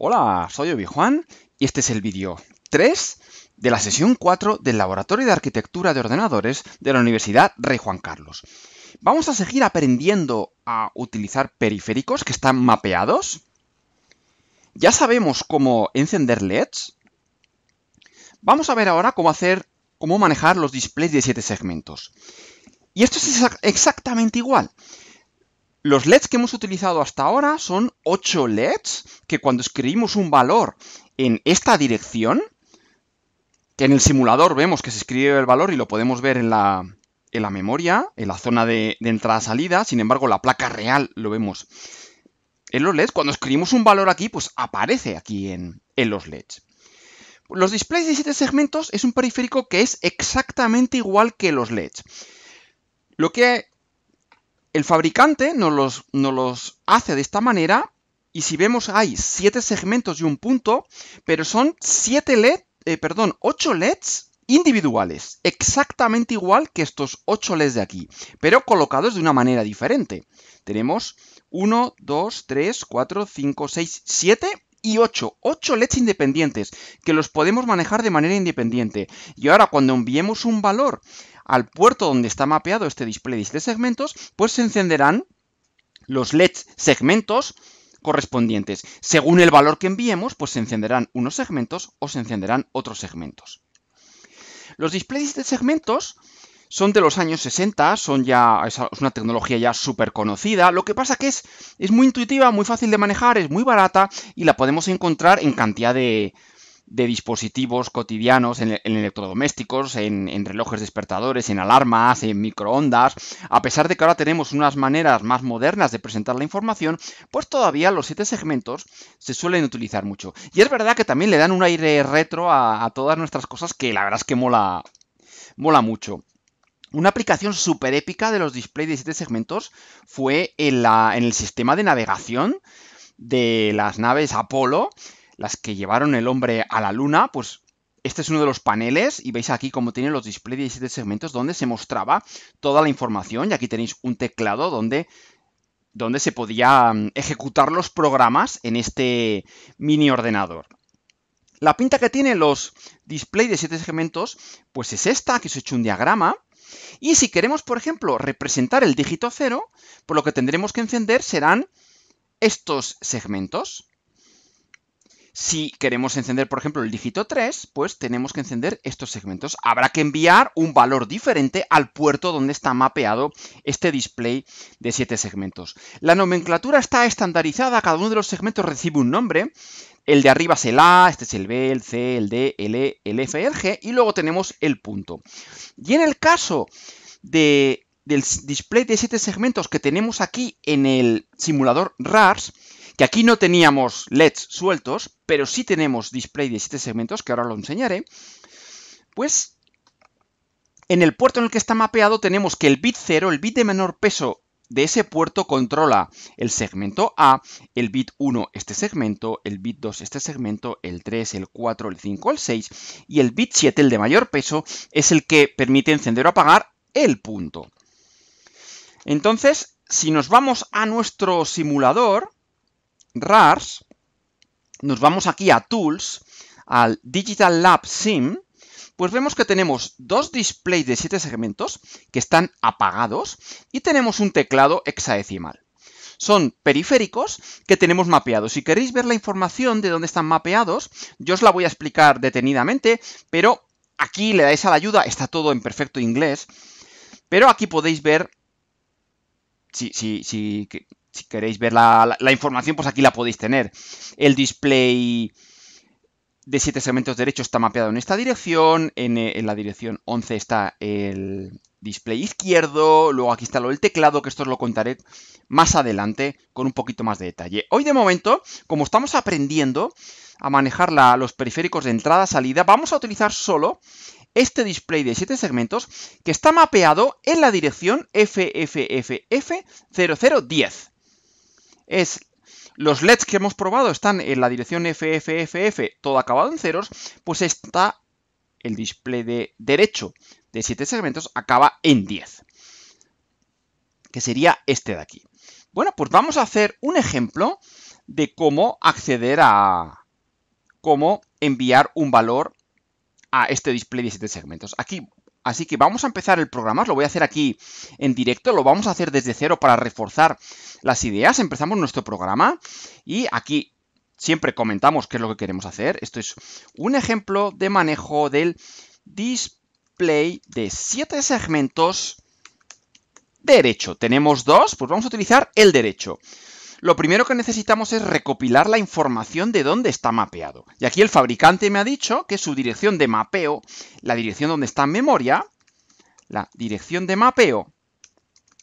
Hola, soy Obi-Juan y este es el vídeo 3 de la sesión 4 del Laboratorio de Arquitectura de Ordenadores de la Universidad Rey Juan Carlos. Vamos a seguir aprendiendo a utilizar periféricos que están mapeados. Ya sabemos cómo encender LEDs. Vamos a ver ahora cómo hacer, cómo manejar los displays de 7 segmentos. Y esto es exactamente igual. Los LEDs que hemos utilizado hasta ahora son 8 LEDs que cuando escribimos un valor en esta dirección, que en el simulador vemos que se escribe el valor y lo podemos ver en la, en la memoria, en la zona de, entrada-salida, sin embargo la placa real lo vemos en los LEDs. Cuando escribimos un valor aquí, pues aparece aquí en, en los LEDs. Los displays de 7 segmentos es un periférico que es exactamente igual que los LEDs. Lo que el fabricante nos los, los hace de esta manera y si vemos hay 7 segmentos y un punto, pero son 7 LED, eh, perdón, 8 LEDs individuales, exactamente igual que estos 8 LEDs de aquí, pero colocados de una manera diferente. Tenemos 1, 2, 3, 4, 5, 6, 7 y 8, 8 LEDs independientes, que los podemos manejar de manera independiente. Y ahora cuando enviemos un valor al puerto donde está mapeado este display de segmentos, pues se encenderán los LEDs segmentos correspondientes. Según el valor que enviemos, pues se encenderán unos segmentos o se encenderán otros segmentos. Los displays de segmentos son de los años 60, son ya, es una tecnología ya súper conocida, lo que pasa que es, es muy intuitiva, muy fácil de manejar, es muy barata y la podemos encontrar en cantidad de, de dispositivos cotidianos, en, electrodomésticos, en, relojes despertadores, en alarmas, en microondas. A pesar de que ahora tenemos unas maneras más modernas de presentar la información, pues todavía los siete segmentos se suelen utilizar mucho. Y es verdad que también le dan un aire retro a, todas nuestras cosas que la verdad es que mola, mola mucho. Una aplicación súper épica de los displays de 7 segmentos fue en, la, en el sistema de navegación de las naves Apolo, las que llevaron el hombre a la luna, pues este es uno de los paneles y veis aquí como tiene los display de 7 segmentos donde se mostraba toda la información y aquí tenéis un teclado donde, donde se podía mm, ejecutar los programas en este mini ordenador. La pinta que tienen los display de 7 segmentos pues es esta, que os he hecho un diagrama. Y si queremos, por ejemplo, representar el dígito 0, pues lo que tendremos que encender serán estos segmentos. Si queremos encender, por ejemplo, el dígito 3, pues tenemos que encender estos segmentos. Habrá que enviar un valor diferente al puerto donde está mapeado este display de 7 segmentos. La nomenclatura está estandarizada, cada uno de los segmentos recibe un nombre. El de arriba es el A, este es el B, el C, el D, el E, el F, el G, y luego tenemos el punto. Y en el caso del display de 7 segmentos que tenemos aquí en el simulador RARS, que aquí no teníamos LEDs sueltos, pero sí tenemos display de 7 segmentos, que ahora lo enseñaré, pues en el puerto en el que está mapeado tenemos que el bit 0, el bit de menor peso de ese puerto controla el segmento A, el bit 1 este segmento, el bit 2 este segmento, el 3, el 4, el 5, el 6 y el bit 7, el de mayor peso, es el que permite encender o apagar el punto. Entonces, si nos vamos a nuestro simulador, RARs, nos vamos aquí a Tools, al Digital Lab Sim, pues vemos que tenemos dos displays de siete segmentos que están apagados y tenemos un teclado hexadecimal. Son periféricos que tenemos mapeados. Si queréis ver la información de dónde están mapeados, yo os la voy a explicar detenidamente, pero aquí le dais a la ayuda, está todo en perfecto inglés, pero aquí podéis ver si, si queréis ver la, información, pues aquí la podéis tener. El display de 7 segmentos derecho está mapeado en esta dirección, en, eh, la dirección 11 está el display izquierdo, luego aquí está lo del teclado, que esto os lo contaré más adelante con un poquito más de detalle. Hoy de momento, como estamos aprendiendo a manejar los periféricos de entrada-salida, vamos a utilizar solo este display de 7 segmentos que está mapeado en la dirección FFFF0010 es los LEDs que hemos probado están en la dirección FFFF, todo acabado en ceros, pues está el display de derecho de 7 segmentos acaba en 10, que sería este de aquí. Bueno, pues vamos a hacer un ejemplo de cómo acceder a... cómo enviar un valor a este display de 7 segmentos. Aquí Así que vamos a empezar el programa, lo voy a hacer aquí en directo, lo vamos a hacer desde cero para reforzar las ideas. Empezamos nuestro programa y aquí siempre comentamos qué es lo que queremos hacer. Esto es un ejemplo de manejo del display de siete segmentos derecho. Tenemos dos, pues vamos a utilizar el derecho lo primero que necesitamos es recopilar la información de dónde está mapeado. Y aquí el fabricante me ha dicho que su dirección de mapeo, la dirección donde está en memoria, la dirección de mapeo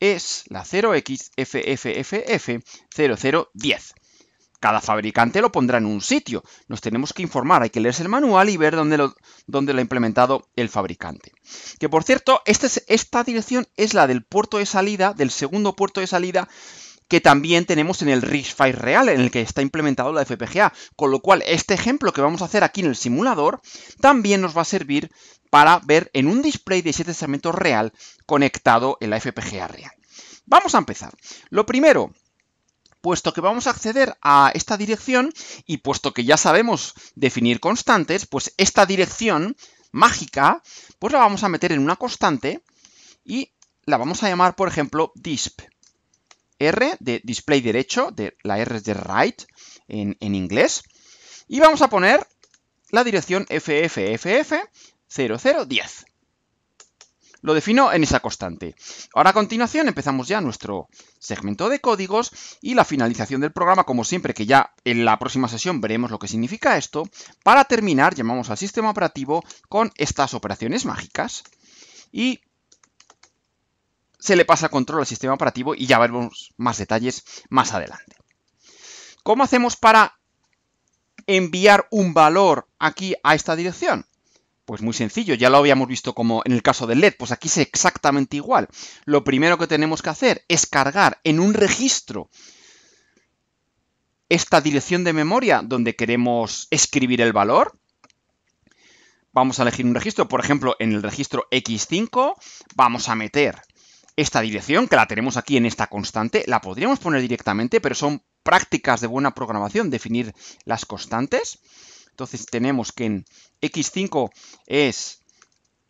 es la 0xFFFF0010. Cada fabricante lo pondrá en un sitio. Nos tenemos que informar, hay que leerse el manual y ver dónde lo, ha implementado el fabricante. Que por cierto, este esta dirección es la del puerto de salida, del segundo puerto de salida que también tenemos en el risc file real, en el que está implementado la FPGA. Con lo cual, este ejemplo que vamos a hacer aquí en el simulador también nos va a servir para ver en un display de 7 segmentos real conectado en la FPGA real. Vamos a empezar. Lo primero, puesto que vamos a acceder a esta dirección y puesto que ya sabemos definir constantes, pues esta dirección mágica, pues la vamos a meter en una constante y la vamos a llamar, por ejemplo, disp. R de display derecho, de, la R de right en, en inglés, y vamos a poner la dirección FFFF0010. Lo defino en esa constante. Ahora a continuación empezamos ya nuestro segmento de códigos y la finalización del programa, como siempre, que ya en la próxima sesión veremos lo que significa esto. Para terminar, llamamos al sistema operativo con estas operaciones mágicas. Y se le pasa control al sistema operativo y ya veremos más detalles más adelante. ¿Cómo hacemos para enviar un valor aquí a esta dirección? Pues muy sencillo, ya lo habíamos visto como en el caso del LED, pues aquí es exactamente igual. Lo primero que tenemos que hacer es cargar en un registro esta dirección de memoria donde queremos escribir el valor. Vamos a elegir un registro, por ejemplo, en el registro X5 vamos a meter esta dirección, que la tenemos aquí en esta constante, la podríamos poner directamente, pero son prácticas de buena programación definir las constantes. Entonces tenemos que en x5 es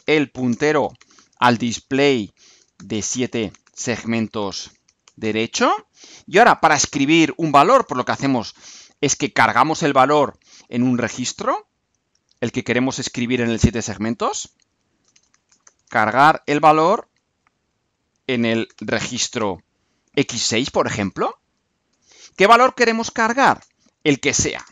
el puntero al display de 7 segmentos derecho. Y ahora para escribir un valor, por lo que hacemos es que cargamos el valor en un registro, el que queremos escribir en el 7 segmentos, cargar el valor en el registro X6, por ejemplo? ¿Qué valor queremos cargar? El que sea.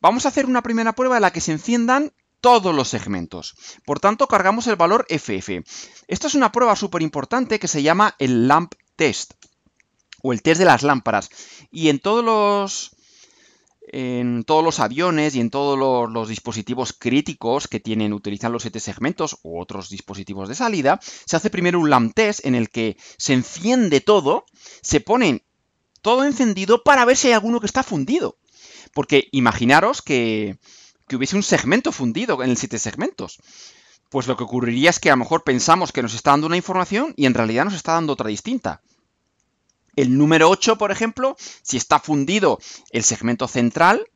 Vamos a hacer una primera prueba en la que se enciendan todos los segmentos. Por tanto, cargamos el valor FF. Esta es una prueba súper importante que se llama el LAMP test o el test de las lámparas. Y en todos los en todos los aviones y en todos los, dispositivos críticos que tienen, utilizan los siete segmentos u otros dispositivos de salida, se hace primero un LAMP test en el que se enciende todo, se pone todo encendido para ver si hay alguno que está fundido. Porque imaginaros que, hubiese un segmento fundido en el siete segmentos. Pues lo que ocurriría es que a lo mejor pensamos que nos está dando una información y en realidad nos está dando otra distinta. El número 8, por ejemplo, si está fundido el segmento central,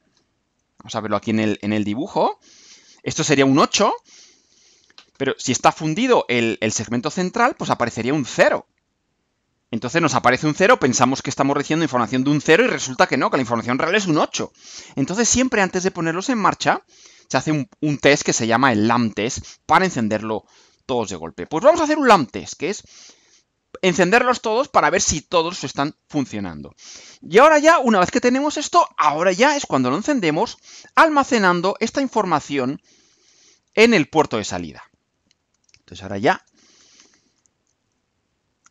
vamos a verlo aquí en el, dibujo, esto sería un 8, pero si está fundido el, segmento central, pues aparecería un 0. Entonces nos aparece un 0, pensamos que estamos recibiendo información de un 0 y resulta que no, que la información real es un 8. Entonces siempre antes de ponerlos en marcha, se hace un, un test que se llama el LAM test para encenderlo todos de golpe. Pues vamos a hacer un LAM test, que es encenderlos todos para ver si todos están funcionando. Y ahora ya, una vez que tenemos esto, ahora ya es cuando lo encendemos, almacenando esta información en el puerto de salida. Entonces ahora ya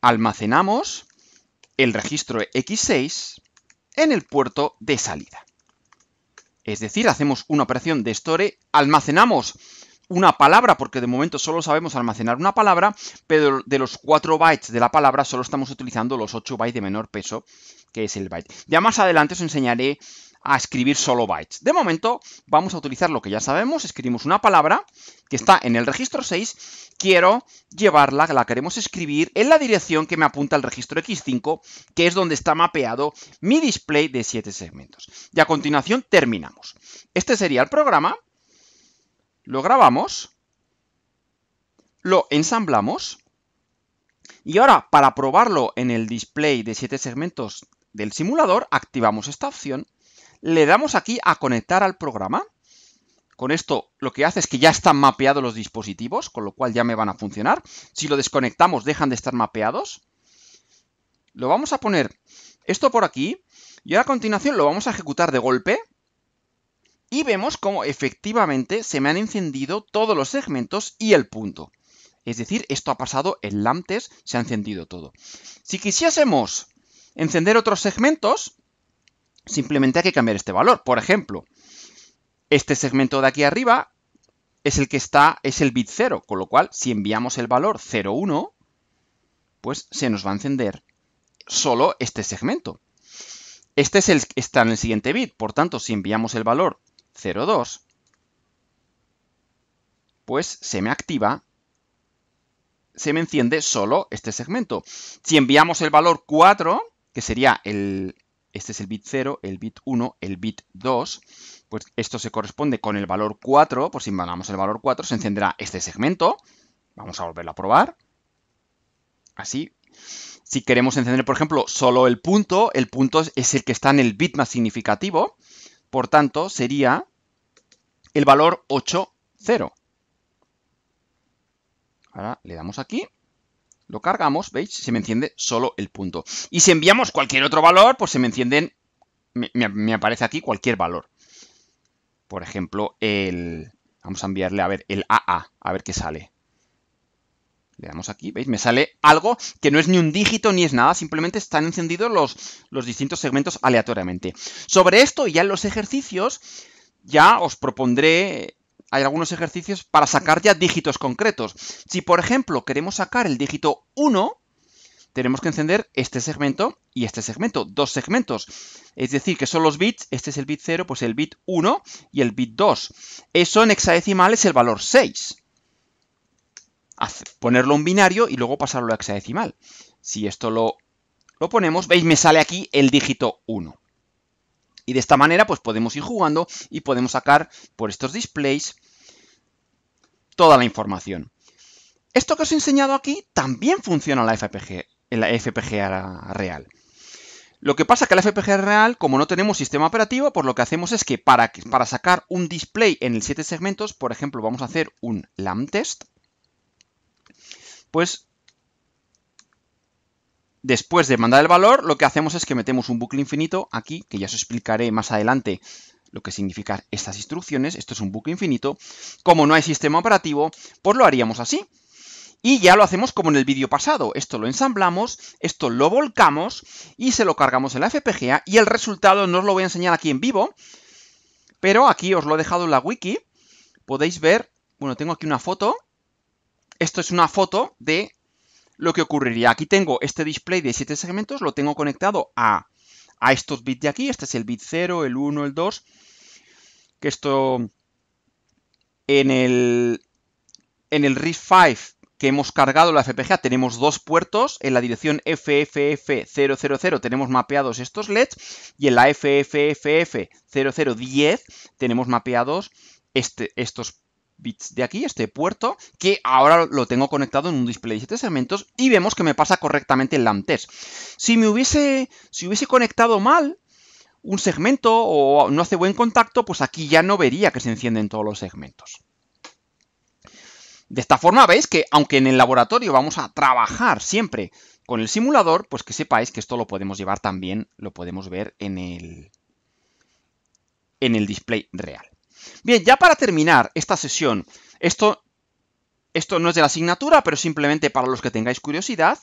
almacenamos el registro X6 en el puerto de salida. Es decir, hacemos una operación de store, almacenamos una palabra, porque de momento solo sabemos almacenar una palabra, pero de los 4 bytes de la palabra solo estamos utilizando los 8 bytes de menor peso, que es el byte. Ya más adelante os enseñaré a escribir solo bytes. De momento vamos a utilizar lo que ya sabemos, escribimos una palabra que está en el registro 6, quiero llevarla, la queremos escribir en la dirección que me apunta el registro X5, que es donde está mapeado mi display de 7 segmentos. Y a continuación terminamos. Este sería el programa lo grabamos, lo ensamblamos y ahora para probarlo en el display de 7 segmentos del simulador activamos esta opción, le damos aquí a conectar al programa. Con esto lo que hace es que ya están mapeados los dispositivos, con lo cual ya me van a funcionar. Si lo desconectamos dejan de estar mapeados. Lo vamos a poner esto por aquí y a continuación lo vamos a ejecutar de golpe y vemos cómo efectivamente se me han encendido todos los segmentos y el punto. Es decir, esto ha pasado en antes se ha encendido todo. Si quisiésemos encender otros segmentos, simplemente hay que cambiar este valor. Por ejemplo, este segmento de aquí arriba es el que está, es el bit 0, con lo cual si enviamos el valor 01, pues se nos va a encender solo este segmento. Este es el, está en el siguiente bit, por tanto, si enviamos el valor 02, pues se me activa, se me enciende solo este segmento. Si enviamos el valor 4, que sería el, este es el bit 0, el bit 1, el bit 2, pues esto se corresponde con el valor 4, por si mandamos el valor 4 se encenderá este segmento, vamos a volverlo a probar, así. Si queremos encender, por ejemplo, solo el punto, el punto es el que está en el bit más significativo, por tanto, sería el valor 8, 0. Ahora le damos aquí, lo cargamos, ¿veis? Se me enciende solo el punto. Y si enviamos cualquier otro valor, pues se me encienden, me, aparece aquí cualquier valor. Por ejemplo, el... Vamos a enviarle, a ver, el AA, a ver qué sale. Veamos aquí, ¿veis? Me sale algo que no es ni un dígito ni es nada, simplemente están encendidos los, los distintos segmentos aleatoriamente. Sobre esto, ya en los ejercicios, ya os propondré hay algunos ejercicios para sacar ya dígitos concretos. Si, por ejemplo, queremos sacar el dígito 1, tenemos que encender este segmento y este segmento, dos segmentos. Es decir, que son los bits, este es el bit 0, pues el bit 1 y el bit 2. Eso en hexadecimal es el valor 6 ponerlo en binario y luego pasarlo a hexadecimal. Si esto lo, ponemos, veis, me sale aquí el dígito 1. Y de esta manera, pues podemos ir jugando y podemos sacar por estos displays toda la información. Esto que os he enseñado aquí también funciona en la FPG, en la FPGA real. Lo que pasa es que la FPGA real, como no tenemos sistema operativo, pues lo que hacemos es que para, para sacar un display en el 7 segmentos, por ejemplo, vamos a hacer un LAM test, pues después de mandar el valor, lo que hacemos es que metemos un bucle infinito aquí, que ya os explicaré más adelante lo que significan estas instrucciones, esto es un bucle infinito, como no hay sistema operativo, pues lo haríamos así. Y ya lo hacemos como en el vídeo pasado, esto lo ensamblamos, esto lo volcamos y se lo cargamos en la FPGA y el resultado no os lo voy a enseñar aquí en vivo, pero aquí os lo he dejado en la wiki, podéis ver, bueno, tengo aquí una foto esto es una foto de lo que ocurriría. Aquí tengo este display de 7 segmentos, lo tengo conectado a, a estos bits de aquí. Este es el bit 0, el 1, el 2. Que esto en el, en el RISC 5 que hemos cargado la FPGA tenemos dos puertos, en la dirección FFF000 tenemos mapeados estos LEDs y en la FFF0010 tenemos mapeados este, estos bits de aquí, este puerto, que ahora lo tengo conectado en un display de 7 segmentos y vemos que me pasa correctamente el LAMP test. Si me hubiese, si hubiese conectado mal un segmento o no hace buen contacto, pues aquí ya no vería que se encienden todos los segmentos. De esta forma veis que aunque en el laboratorio vamos a trabajar siempre con el simulador, pues que sepáis que esto lo podemos llevar también, lo podemos ver en el, en el display real. Bien, ya para terminar esta sesión, esto, esto no es de la asignatura, pero simplemente para los que tengáis curiosidad,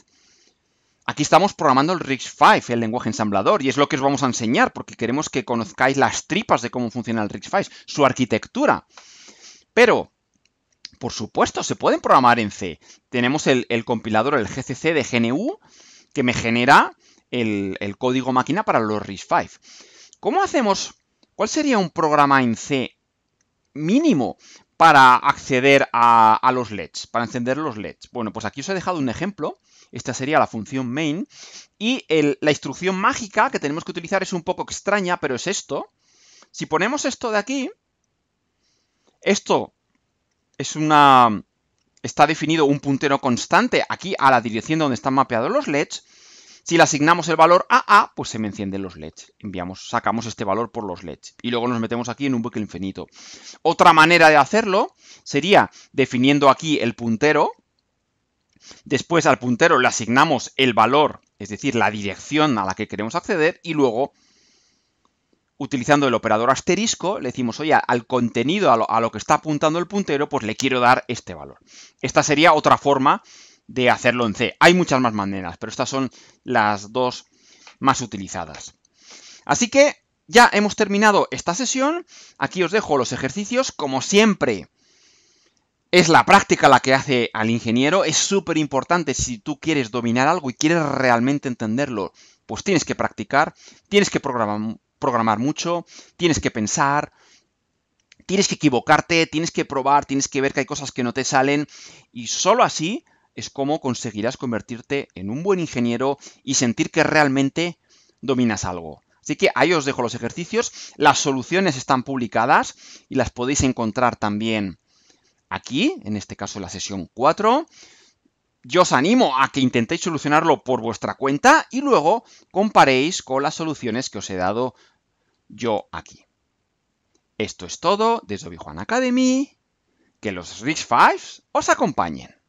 Aquí estamos programando el RISC-V, el lenguaje ensamblador, y es lo que os vamos a enseñar, porque queremos que conozcáis las tripas de cómo funciona el RISC-V, su arquitectura. Pero, por supuesto, se pueden programar en C. Tenemos el, compilador, el GCC de GNU, que me genera el, el código máquina para los RISC-V. ¿Cómo hacemos? ¿Cuál sería un programa en C mínimo para acceder a, los LEDs, para encender los LEDs. Bueno, pues aquí os he dejado un ejemplo. Esta sería la función main. Y la instrucción mágica que tenemos que utilizar es un poco extraña, pero es esto. Si ponemos esto de aquí, esto es una... Está definido un puntero constante aquí a la dirección donde están mapeados los LEDs. Si le asignamos el valor a A, pues se me encienden los LEDs. sacamos este valor por los LEDs. Y luego nos metemos aquí en un bucle infinito. Otra manera de hacerlo sería definiendo aquí el puntero. Después al puntero le asignamos el valor, es decir, la dirección a la que queremos acceder. Y luego utilizando el operador asterisco, le decimos, oye, al contenido, a lo, a lo, que está apuntando el puntero, pues le quiero dar este valor. Esta sería otra forma de hacerlo en C. Hay muchas más maneras, pero estas son las dos más utilizadas. Así que ya hemos terminado esta sesión. Aquí os dejo los ejercicios. Como siempre, es la práctica la que hace al ingeniero. Es súper importante si tú quieres dominar algo y quieres realmente entenderlo, pues tienes que practicar, tienes que programar, programar mucho, tienes que pensar, tienes que equivocarte, tienes que probar, tienes que ver que hay cosas que no te salen y solo así es cómo conseguirás convertirte en un buen ingeniero y sentir que realmente dominas algo. Así que ahí os dejo los ejercicios. Las soluciones están publicadas y las podéis encontrar también aquí, en este caso la sesión 4. Yo os animo a que intentéis solucionarlo por vuestra cuenta y luego comparéis con las soluciones que os he dado yo aquí. Esto es todo desde Obi-Juan Academy. Que los Rich Fives os acompañen.